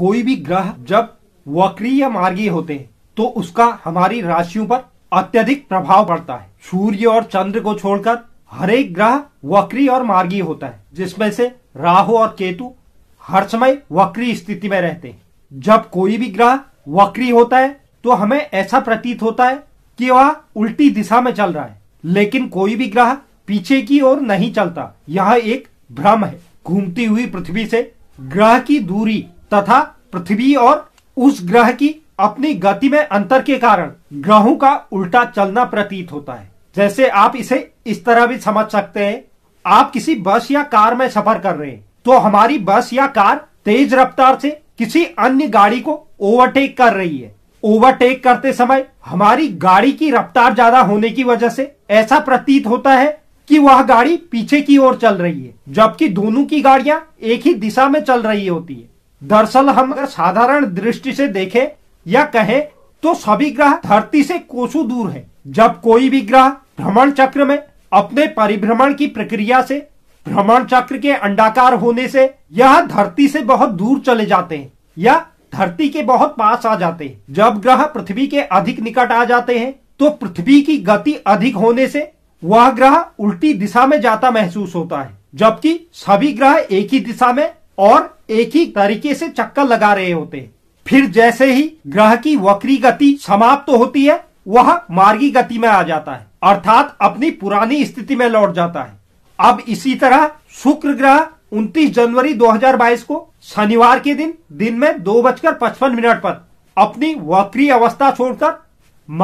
कोई भी ग्रह जब वक्रीय मार्गी होते हैं तो उसका हमारी राशियों पर अत्यधिक प्रभाव पड़ता है सूर्य और चंद्र को छोड़कर हर एक ग्रह वक्री और मार्गी होता है जिसमें से राहु और केतु हर समय वक्री स्थिति में रहते हैं जब कोई भी ग्रह वक्री होता है तो हमें ऐसा प्रतीत होता है कि वह उल्टी दिशा में चल रहा है लेकिन कोई भी ग्रह पीछे की ओर नहीं चलता यह एक भ्रम है घूमती हुई पृथ्वी से ग्रह की दूरी तथा पृथ्वी और उस ग्रह की अपनी गति में अंतर के कारण ग्रहों का उल्टा चलना प्रतीत होता है जैसे आप इसे इस तरह भी समझ सकते हैं आप किसी बस या कार में सफर कर रहे हैं तो हमारी बस या कार तेज रफ्तार से किसी अन्य गाड़ी को ओवरटेक कर रही है ओवरटेक करते समय हमारी गाड़ी की रफ्तार ज्यादा होने की वजह से ऐसा प्रतीत होता है कि वह गाड़ी पीछे की ओर चल रही है जबकि दोनों की गाड़ियां एक ही दिशा में चल रही होती है दरअसल हम अगर साधारण दृष्टि से देखें या कहें तो सभी ग्रह धरती से कोसों दूर है जब कोई भी ग्रह भ्रमण चक्र में अपने परिभ्रमण की प्रक्रिया से भ्रमण चक्र के अंडाकार होने से यह धरती से बहुत दूर चले जाते हैं या धरती के बहुत पास आ जाते हैं जब ग्रह पृथ्वी के अधिक निकट आ जाते हैं तो पृथ्वी की गति अधिक होने से वह ग्रह उल्टी दिशा में जाता महसूस होता है जबकि सभी ग्रह एक ही दिशा में और एक ही तरीके से चक्कर लगा रहे होते हैं फिर जैसे ही ग्रह की वक्री गति समाप्त तो होती है वह मार्गी गति में आ जाता है अर्थात अपनी पुरानी स्थिति में लौट जाता है अब इसी तरह शुक्र ग्रह 29 जनवरी 2022 को शनिवार के दिन दिन में दो बजकर पचपन मिनट पर अपनी वक्री अवस्था छोड़कर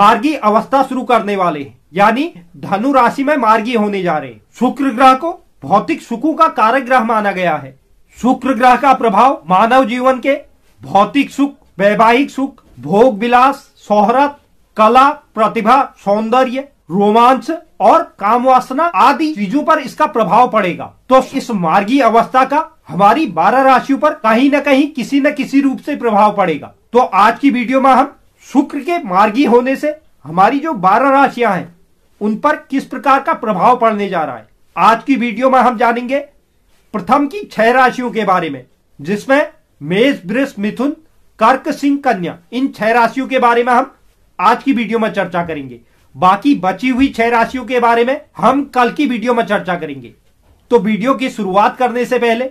मार्गी अवस्था शुरू करने वाले यानी धनु राशि में मार्गी होने जा रहे शुक्र ग्रह को भौतिक सुखों का कारक ग्रह माना गया है शुक्र ग्रह का प्रभाव मानव जीवन के भौतिक सुख वैवाहिक सुख भोग विलास शोहरत कला प्रतिभा सौंदर्य रोमांच और काम वासना आदि चीजों पर इसका प्रभाव पड़ेगा तो इस मार्गी अवस्था का हमारी बारह राशियों पर कहीं न कहीं किसी न किसी रूप से प्रभाव पड़ेगा तो आज की वीडियो में हम शुक्र के मार्गी होने से हमारी जो बारह राशियां हैं उन पर किस प्रकार का प्रभाव पड़ने जा रहा है आज की वीडियो में हम जानेंगे प्रथम की छह राशियों के बारे में जिसमें मेष वृष मिथुन कर्क सिंह कन्या इन छह राशियों के बारे में हम आज की वीडियो में चर्चा करेंगे बाकी बची हुई छह राशियों के बारे में हम कल की वीडियो में चर्चा करेंगे तो वीडियो की शुरुआत करने से पहले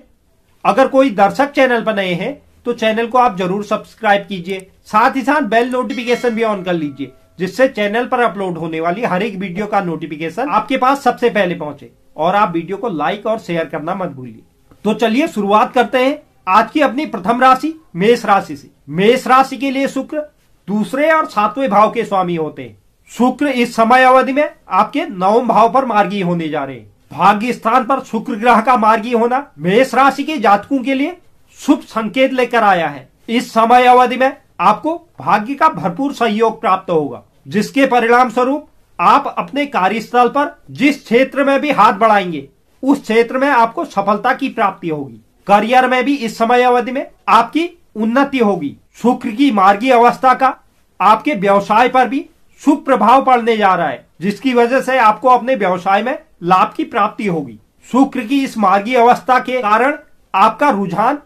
अगर कोई दर्शक चैनल पर नए हैं तो चैनल को आप जरूर सब्सक्राइब कीजिए साथ ही साथ बेल नोटिफिकेशन भी ऑन कर लीजिए जिससे चैनल पर अपलोड होने वाली हर एक वीडियो का नोटिफिकेशन आपके पास सबसे पहले पहुंचे और आप वीडियो को लाइक और शेयर करना मत भूलिए तो चलिए शुरुआत करते हैं आज की अपनी प्रथम राशि मेष राशि से मेष राशि के लिए शुक्र दूसरे और सातवें भाव के स्वामी होते हैं शुक्र इस समय अवधि में आपके नवम भाव पर मार्गी होने जा रहे हैं भाग्य स्थान पर शुक्र ग्रह का मार्गी होना मेष राशि के जातकों के लिए शुभ संकेत लेकर आया है इस समय अवधि में आपको भाग्य का भरपूर सहयोग प्राप्त होगा जिसके परिणाम स्वरूप आप अपने कार्यस्थल पर जिस क्षेत्र में भी हाथ बढ़ाएंगे उस क्षेत्र में आपको सफलता की प्राप्ति होगी करियर में भी इस समय अवधि में आपकी उन्नति होगी शुक्र की मार्गी अवस्था का आपके व्यवसाय पर भी शुभ प्रभाव पड़ने जा रहा है जिसकी वजह से आपको अपने व्यवसाय में लाभ की प्राप्ति होगी शुक्र की इस मार्गी अवस्था के कारण आपका रुझान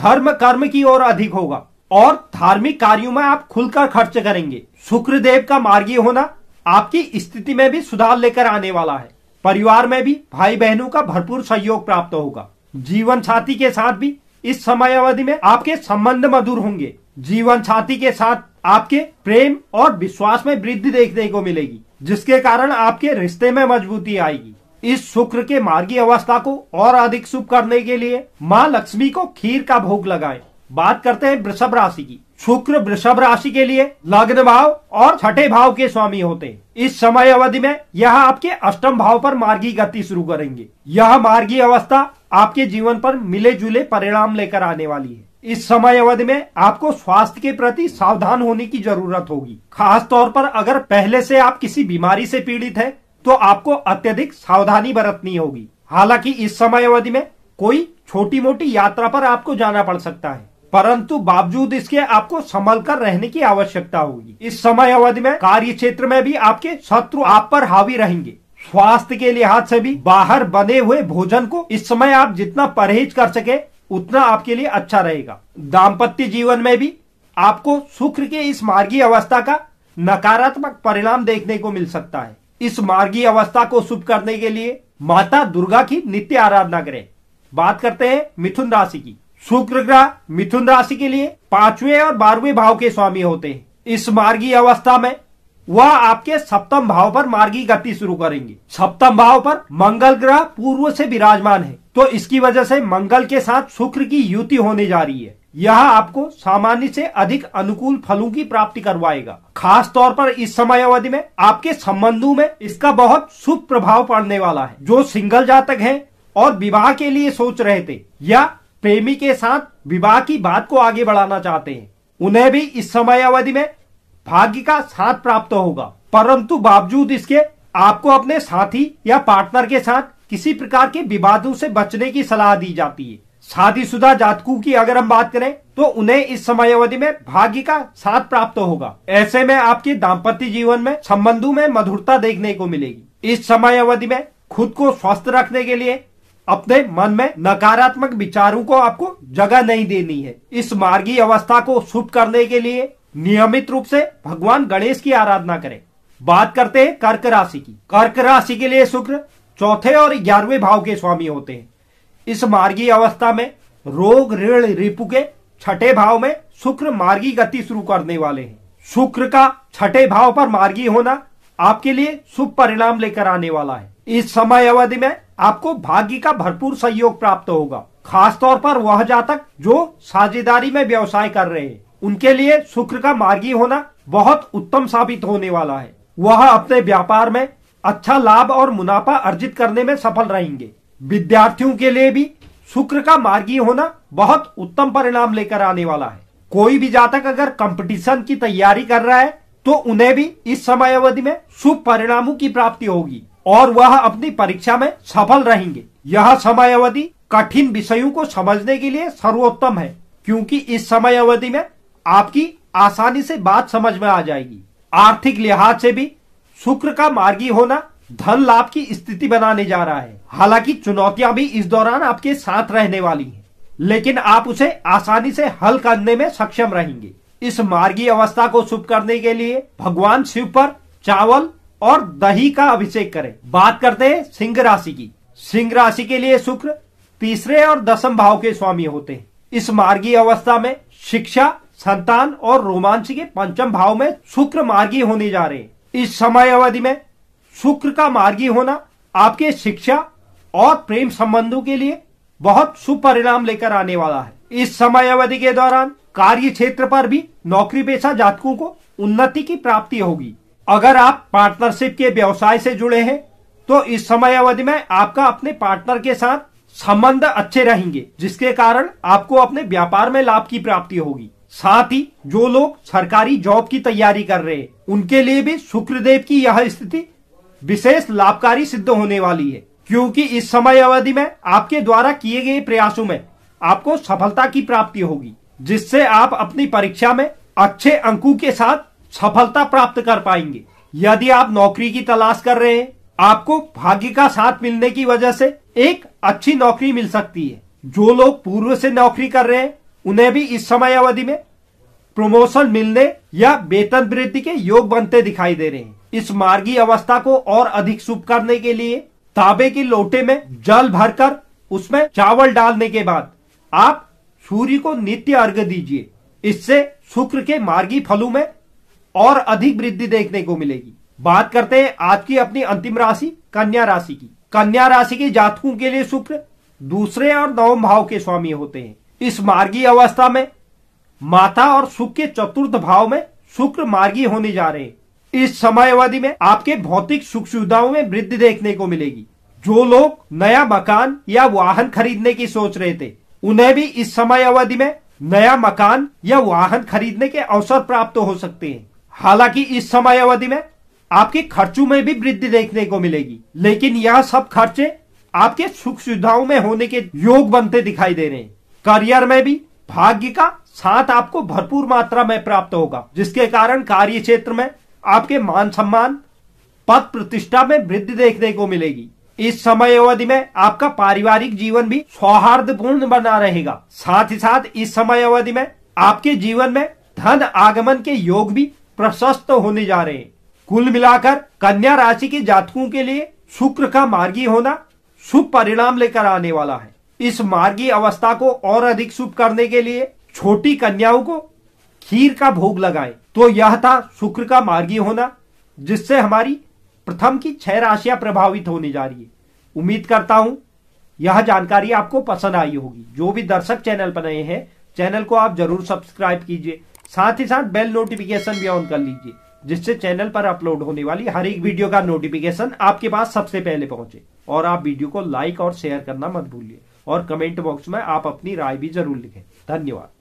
धर्म कर्म की ओर अधिक होगा और धार्मिक कार्यों में आप खुलकर खर्च करेंगे शुक्र देव का मार्गी होना आपकी स्थिति में भी सुधार लेकर आने वाला है परिवार में भी भाई बहनों का भरपूर सहयोग प्राप्त होगा जीवन साथी के साथ भी इस समय अवधि में आपके संबंध मधुर होंगे जीवन साथी के साथ आपके प्रेम और विश्वास में वृद्धि देखने को मिलेगी जिसके कारण आपके रिश्ते में मजबूती आएगी इस शुक्र के मार्गी अवस्था को और अधिक शुभ करने के लिए माँ लक्ष्मी को खीर का भोग लगाएं। बात करते हैं वृषभ राशि की शुक्र वृषभ राशि के लिए लग्न भाव और छठे भाव के स्वामी होते हैं इस समय अवधि में यह आपके अष्टम भाव पर मार्गी गति शुरू करेंगे यह मार्गी अवस्था आपके जीवन पर मिले जुले परिणाम लेकर आने वाली है इस समय अवधि में आपको स्वास्थ्य के प्रति सावधान होने की जरूरत होगी खास तौर पर अगर पहले से आप किसी बीमारी से पीड़ित है तो आपको अत्यधिक सावधानी बरतनी होगी हालांकि इस समय अवधि में कोई छोटी मोटी यात्रा पर आपको जाना पड़ सकता है परंतु बावजूद इसके आपको संभल कर रहने की आवश्यकता होगी इस समय अवधि में कार्य क्षेत्र में भी आपके शत्रु आप पर हावी रहेंगे स्वास्थ्य के लिहाज से भी बाहर बने हुए भोजन को इस समय आप जितना परहेज कर सके उतना आपके लिए अच्छा रहेगा दाम्पत्य जीवन में भी आपको शुक्र के इस मार्गी अवस्था का नकारात्मक परिणाम देखने को मिल सकता है इस मार्गी अवस्था को शुभ करने के लिए माता दुर्गा की नित्य आराधना करें बात करते हैं मिथुन राशि की शुक्र ग्रह मिथुन राशि के लिए पांचवें और बारहवें भाव के स्वामी होते हैं इस मार्गी अवस्था में वह आपके सप्तम भाव पर मार्गी गति शुरू करेंगे सप्तम भाव पर मंगल ग्रह पूर्व से विराजमान है तो इसकी वजह से मंगल के साथ शुक्र की युति होने जा रही है यह आपको सामान्य से अधिक अनुकूल फलों की प्राप्ति करवाएगा खास तौर पर इस समय अवधि में आपके संबंधों में इसका बहुत शुभ प्रभाव पड़ने वाला है जो सिंगल जातक हैं और विवाह के लिए सोच रहे थे या प्रेमी के साथ विवाह की बात को आगे बढ़ाना चाहते हैं उन्हें भी इस समय अवधि में भाग्य का साथ प्राप्त होगा परंतु बावजूद इसके आपको अपने साथी या पार्टनर के साथ किसी प्रकार के विवादों से बचने की सलाह दी जाती है शादीशुदा जातकों की अगर हम बात करें तो उन्हें इस समय अवधि में भाग्य का साथ प्राप्त होगा ऐसे में आपके दाम्पत्य जीवन में संबंधों में मधुरता देखने को मिलेगी इस समय अवधि में खुद को स्वस्थ रखने के लिए अपने मन में नकारात्मक विचारों को आपको जगह नहीं देनी है इस मार्गी अवस्था को शुभ करने के लिए नियमित रूप से भगवान गणेश की आराधना करें बात करते हैं कर्क राशि की कर्क राशि के लिए शुक्र चौथे और ग्यारहवें भाव के स्वामी होते हैं इस मार्गी अवस्था में रोग ऋण रिपु के छठे भाव में शुक्र मार्गी गति शुरू करने वाले हैं शुक्र का छठे भाव पर मार्गी होना आपके लिए शुभ परिणाम लेकर आने वाला है इस समय अवधि में आपको भाग्य का भरपूर सहयोग प्राप्त होगा खासतौर पर वह जातक जो साझेदारी में व्यवसाय कर रहे हैं उनके लिए शुक्र का मार्गी होना बहुत उत्तम साबित होने वाला है वह अपने व्यापार में अच्छा लाभ और मुनाफा अर्जित करने में सफल रहेंगे विद्यार्थियों के लिए भी शुक्र का मार्गी होना बहुत उत्तम परिणाम लेकर आने वाला है कोई भी जातक अगर कंपटीशन की तैयारी कर रहा है तो उन्हें भी इस समय अवधि में शुभ परिणामों की प्राप्ति होगी और वह अपनी परीक्षा में सफल रहेंगे यह समय अवधि कठिन विषयों को समझने के लिए सर्वोत्तम है क्योंकि इस समय अवधि में आपकी आसानी से बात समझ में आ जाएगी आर्थिक लिहाज से भी शुक्र का मार्गी होना धन लाभ की स्थिति बनाने जा रहा है हालांकि चुनौतियां भी इस दौरान आपके साथ रहने वाली हैं, लेकिन आप उसे आसानी से हल करने में सक्षम रहेंगे इस मार्गी अवस्था को शुभ करने के लिए भगवान शिव पर चावल और दही का अभिषेक करें बात करते हैं सिंह राशि की सिंह राशि के लिए शुक्र तीसरे और दसम भाव के स्वामी होते हैं इस मार्गी अवस्था में शिक्षा संतान और रोमांच के पंचम भाव में शुक्र मार्गी होने जा रहे हैं इस समय अवधि में शुक्र का मार्गी होना आपके शिक्षा और प्रेम संबंधों के लिए बहुत सुपरिणाम लेकर आने वाला है इस समय अवधि के दौरान कार्य क्षेत्र पर भी नौकरी पेशा जातकों को उन्नति की प्राप्ति होगी अगर आप पार्टनरशिप के व्यवसाय से जुड़े हैं तो इस समय अवधि में आपका अपने पार्टनर के साथ संबंध अच्छे रहेंगे जिसके कारण आपको अपने व्यापार में लाभ की प्राप्ति होगी साथ ही जो लोग सरकारी जॉब की तैयारी कर रहे हैं उनके लिए भी शुक्रदेव की यह स्थिति विशेष लाभकारी सिद्ध होने वाली है क्योंकि इस समय अवधि में आपके द्वारा किए गए प्रयासों में आपको सफलता की प्राप्ति होगी जिससे आप अपनी परीक्षा में अच्छे अंकों के साथ सफलता प्राप्त कर पाएंगे यदि आप नौकरी की तलाश कर रहे हैं आपको भाग्य का साथ मिलने की वजह से एक अच्छी नौकरी मिल सकती है जो लोग पूर्व से नौकरी कर रहे हैं उन्हें भी इस समय अवधि में प्रमोशन मिलने या वेतन वृद्धि के योग बनते दिखाई दे रहे हैं इस मार्गी अवस्था को और अधिक शुभ करने के लिए ताबे के लोटे में जल भरकर उसमें चावल डालने के बाद आप सूर्य को नित्य अर्घ दीजिए इससे शुक्र के मार्गी फलों में और अधिक वृद्धि देखने को मिलेगी बात करते हैं आज की अपनी अंतिम राशि कन्या राशि की कन्या राशि के जातकों के लिए शुक्र दूसरे और नवम भाव के स्वामी होते हैं इस मार्गी अवस्था में माता और सुख के चतुर्थ भाव में शुक्र मार्गी होने जा रहे हैं इस समय अवधि में आपके भौतिक सुख सुविधाओं में वृद्धि देखने को मिलेगी जो लोग नया मकान या वाहन खरीदने की सोच रहे थे उन्हें भी इस समय अवधि में नया मकान या वाहन खरीदने के अवसर प्राप्त हो सकते हैं हालांकि इस समय अवधि में आपके खर्चों में भी वृद्धि देखने को मिलेगी लेकिन यह सब खर्चे आपके सुख सुविधाओं में होने के योग बनते दिखाई दे रहे हैं करियर में भी भाग्य का साथ आपको भरपूर मात्रा में प्राप्त होगा जिसके कारण कार्य क्षेत्र में आपके मान सम्मान पद प्रतिष्ठा में वृद्धि देखने को मिलेगी इस समय अवधि में आपका पारिवारिक जीवन भी सौहार्द बना रहेगा साथ ही साथ इस समय अवधि में आपके जीवन में धन आगमन के योग भी प्रशस्त होने जा रहे हैं कुल मिलाकर कन्या राशि के जातकों के लिए शुक्र का मार्गी होना शुभ परिणाम लेकर आने वाला है इस मार्गी अवस्था को और अधिक शुभ करने के लिए छोटी कन्याओं को खीर का भोग लगाए तो यह था शुक्र का मार्गी होना जिससे हमारी प्रथम की छह राशियां प्रभावित होने जा रही है उम्मीद करता हूं यह जानकारी आपको पसंद आई होगी जो भी दर्शक चैनल पर नए हैं चैनल को आप जरूर सब्सक्राइब कीजिए साथ ही साथ बेल नोटिफिकेशन भी ऑन कर लीजिए जिससे चैनल पर अपलोड होने वाली हर एक वीडियो का नोटिफिकेशन आपके पास सबसे पहले पहुंचे और आप वीडियो को लाइक और शेयर करना मत भूलिए और कमेंट बॉक्स में आप अपनी राय भी जरूर लिखें धन्यवाद